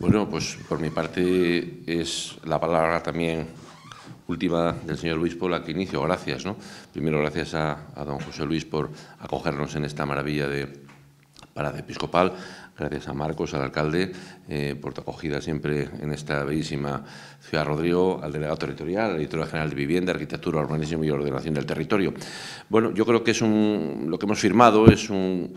Bueno, pues por mi parte es la palabra también última del señor Luis por la que inicio. Gracias, ¿no? Primero, gracias a, don José Luis por acogernos en esta maravilla de parada episcopal gracias a Marcos, al alcalde, eh, por tu acogida siempre en esta bellísima ciudad Rodrigo, al delegado territorial, al director general de Vivienda, Arquitectura, Urbanismo y Ordenación del Territorio. Bueno, yo creo que es un, lo que hemos firmado es eh,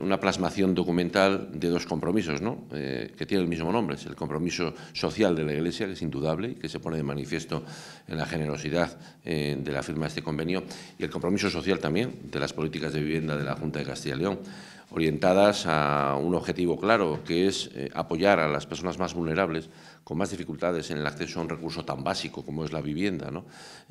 una plasmación documental de dos compromisos, ¿no? Eh, que tienen el mismo nombre, es el compromiso social de la Iglesia, que es indudable y que se pone de manifiesto en la generosidad de la firma de este convenio, y el compromiso social también de las políticas de vivienda de la Junta de Castilla y León, orientadas a un objetivo objetivo claro, que es eh, apoyar a las personas más vulnerables con más dificultades en el acceso a un recurso tan básico como es la vivienda,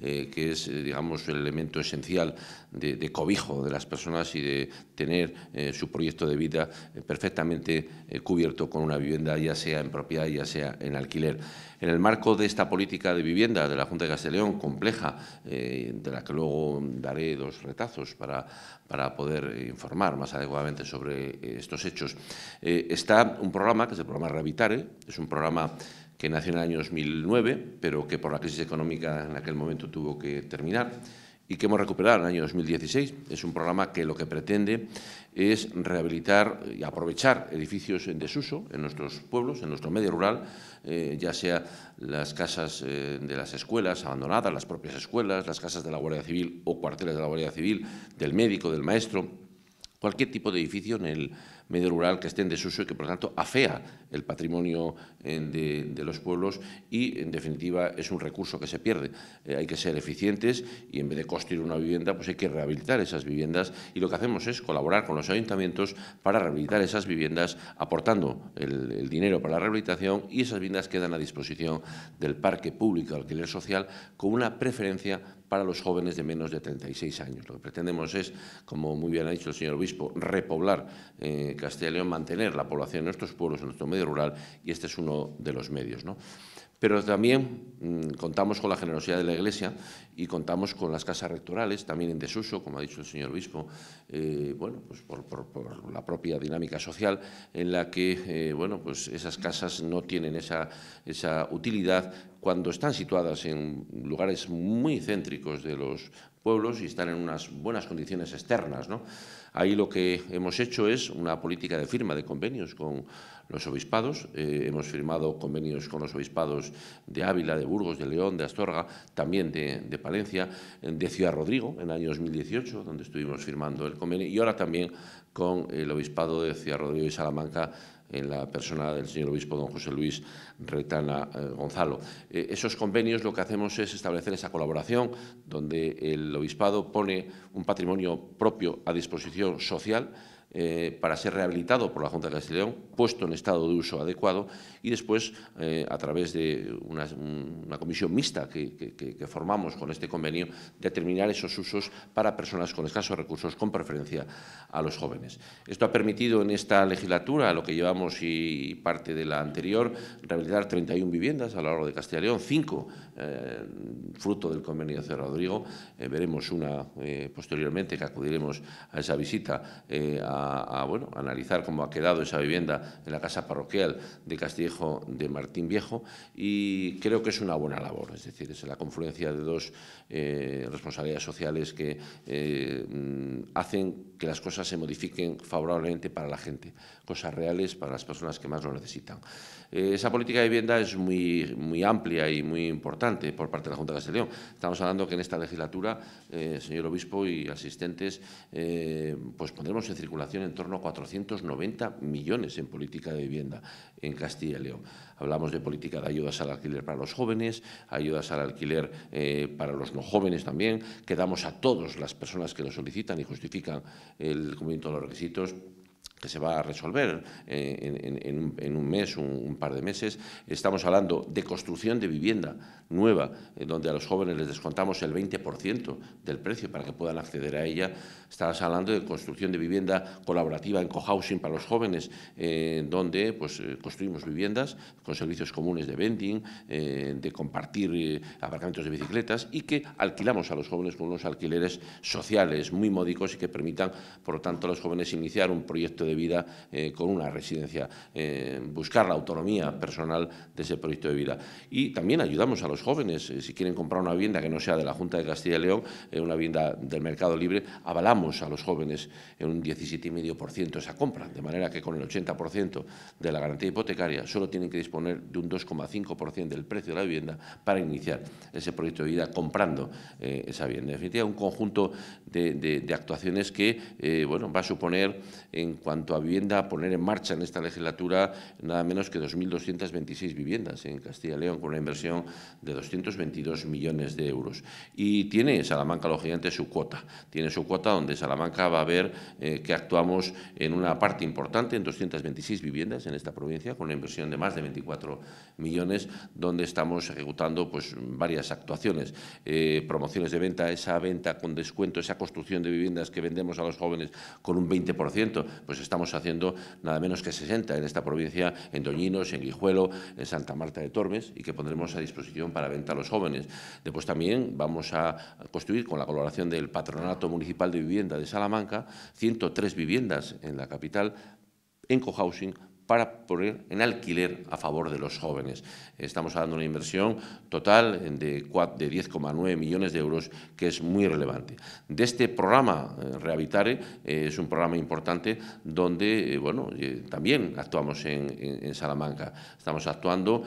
eh, que es, eh, digamos, el elemento esencial de, cobijo de las personas y de tener su proyecto de vida perfectamente cubierto con una vivienda, ya sea en propiedad, ya sea en alquiler. En el marco de esta política de vivienda de la Junta de Castellón, compleja, de la que luego daré dos retazos para, para poder informar más adecuadamente sobre estos hechos, eh, está un programa, que es el programa Rehabitare, es un programa que nació en el año 2009, pero que por la crisis económica en aquel momento tuvo que terminar y que hemos recuperado en el año 2016. Es un programa que lo que pretende es rehabilitar y aprovechar edificios en desuso en nuestros pueblos, en nuestro medio rural, eh, ya sea las casas eh, de las escuelas abandonadas, las propias escuelas, las casas de la Guardia Civil o cuarteles de la Guardia Civil, del médico, del maestro, cualquier tipo de edificio en el medio rural que esté en desuso y que, por lo tanto, afea el patrimonio de, los pueblos y, en definitiva, es un recurso que se pierde. Eh, hay que ser eficientes y, en vez de construir una vivienda, pues hay que rehabilitar esas viviendas y lo que hacemos es colaborar con los ayuntamientos para rehabilitar esas viviendas, aportando el, dinero para la rehabilitación y esas viviendas quedan a disposición del parque público de alquiler social con una preferencia para los jóvenes de menos de 36 años. Lo que pretendemos es, como muy bien ha dicho el señor obispo, repoblar eh, Castilla y León mantener la población en nuestros pueblos, en nuestro medio rural, y este es uno de los medios. ¿no? Pero también mm, contamos con la generosidad de la Iglesia y contamos con las casas rectorales, también en desuso, como ha dicho el señor obispo, eh, bueno, pues por, la propia dinámica social, en la que eh, bueno, pues esas casas no tienen esa utilidad cuando están situadas en lugares muy céntricos de los pueblos y están en unas buenas condiciones externas. Ahí lo que hemos hecho es una política de firma de convenios con los obispados. Eh, hemos firmado convenios con los obispados de Ávila, de Burgos, de León, de Astorga, también de, de Palencia, eh, de Ciudad Rodrigo en el año 2018, donde estuvimos firmando el convenio, y ahora también con el obispado de Ciudad Rodrigo y Salamanca en la persona del señor obispo don José Luis Retana eh, Gonzalo. Eh, esos convenios lo que hacemos es establecer esa colaboración donde el obispado pone un patrimonio propio a disposición social eh, para ser rehabilitado por la Junta de Castilla y León, puesto en estado de uso adecuado y después, eh, a través de una, comisión mixta que, formamos con este convenio, determinar esos usos para personas con escasos recursos, con preferencia a los jóvenes. Esto ha permitido en esta legislatura, lo que llevamos y parte de la anterior, rehabilitar 31 viviendas a lo largo de Castilla y León, cinco eh, fruto del convenio de Rodrigo. veremos una posteriormente que acudiremos a esa visita a bueno, analizar cómo ha quedado esa vivienda en la casa parroquial de Castillejo de Martín Viejo y creo que es una buena labor, es decir, es la confluencia de dos eh, responsabilidades sociales que eh, hacen que las cosas se modifiquen favorablemente para la gente, cosas reales para las personas que más lo necesitan. Eh, esa política de vivienda es muy, muy amplia y muy importante por parte de la Junta de Castellón. Estamos hablando que en esta legislatura, señor obispo y asistentes, pues pondremos en circulación en torno a 490 millones en política de vivienda en Castilla y León. Hablamos de política de ayudas al alquiler para los jóvenes, ayudas al alquiler eh, para los no jóvenes también, que damos a todas las personas que lo solicitan y justifican el cumplimiento de los requisitos que se va a resolver eh, en, un mes, un, par de meses. Estamos hablando de construcción de vivienda nueva, eh, donde a los jóvenes les descontamos el 20% del precio para que puedan acceder a ella. Estamos hablando de construcción de vivienda colaborativa en cohousing para los jóvenes, eh, donde pues, construimos viviendas con servicios comunes de vending, de compartir aparcamientos de bicicletas y que alquilamos a los jóvenes con unos alquileres sociales muy módicos y que permitan, por lo tanto, a los jóvenes iniciar un proyecto de vida eh, con una residencia, eh, buscar la autonomía personal de ese proyecto de vida. Y también ayudamos a los jóvenes, eh, si quieren comprar una vivienda que no sea de la Junta de Castilla y León, una vivienda del mercado libre, avalamos a los jóvenes en un 17,5% esa compra, de manera que con el 80% de la garantía hipotecaria solo tienen que disponer de un 2,5% del precio de la vivienda para iniciar ese proyecto de vida comprando esa vivienda. En definitiva, un conjunto de, actuaciones que bueno, va a suponer en cuanto cuanto a vivienda a poner en marcha en esta legislatura nada menos que 2.226 viviendas en Castilla y León, con una inversión de 222 millones de euros. Y tiene Salamanca lo gigantes su cuota. Tiene su cuota donde Salamanca va a ver eh, que actuamos en una parte importante, en 226 viviendas en esta provincia, con una inversión de más de 24 millones, donde estamos ejecutando pues, varias actuaciones. Eh, promociones de venta, esa venta con descuento, esa construcción de viviendas que vendemos a los jóvenes con un 20%, pues estamos haciendo nada menos que 60 en esta provincia, en Doñinos, en Guijuelo, en Santa Marta de Tormes, y que pondremos a disposición para venta a los jóvenes. Después también vamos a construir, con la colaboración del Patronato Municipal de Vivienda de Salamanca, 103 viviendas en la capital en cohousing para poner en alquiler a favor de los jóvenes. Estamos hablando de una inversión total de, 10,9 millones de euros, que es muy relevante. De este programa, rehabilitare Rehabitare, eh, es un programa importante donde eh, bueno, eh, también actuamos en, en, Salamanca. Estamos actuando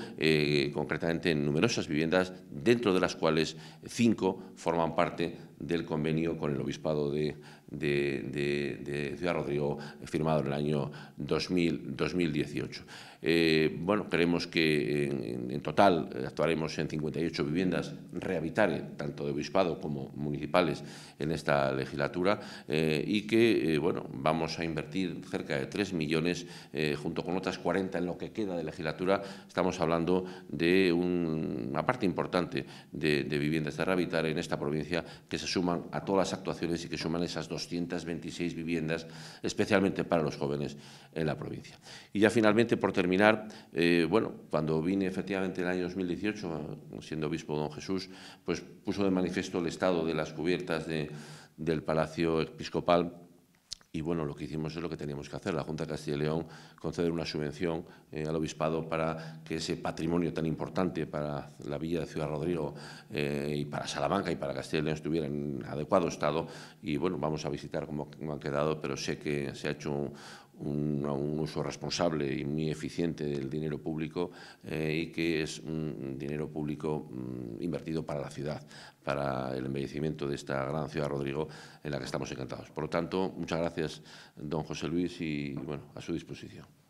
concretamente en numerosas viviendas, dentro de las cuales cinco forman parte del convenio con el Obispado de de, de, de Ciudad Rodrigo, firmado en el año 2000, 2018. Eh, bueno, creemos que en, total eh, actuaremos en 58 viviendas rehabilitar tanto de obispado como municipales, en esta legislatura eh, y que, bueno, vamos a invertir cerca de 3 millones junto con otras 40 en lo que queda de legislatura. Estamos hablando de una parte importante de, viviendas de rehabilitar en esta provincia que se suman a todas las actuaciones y que suman esas 226 viviendas, especialmente para los jóvenes en la provincia. Y ya finalmente, por terminar, eh, bueno, cuando vine efectivamente el año 2018, eh, siendo obispo don Jesús, pues puso de manifiesto el estado de las cubiertas del Palacio Episcopal y bueno, lo que hicimos es lo que teníamos que hacer. La Junta de Castilla y León conceder una subvención eh, al obispado para que ese patrimonio tan importante para la villa de Ciudad Rodrigo y para Salamanca y para Castilla y León estuviera en adecuado estado. Y bueno, vamos a visitar cómo, han quedado, pero sé que se ha hecho un, un, uso responsable y muy eficiente del dinero público eh, y que es un dinero público mm, invertido para la ciudad, para el embellecimiento de esta gran ciudad, Rodrigo, en la que estamos encantados. Por lo tanto, muchas gracias, don José Luis, y bueno, a su disposición.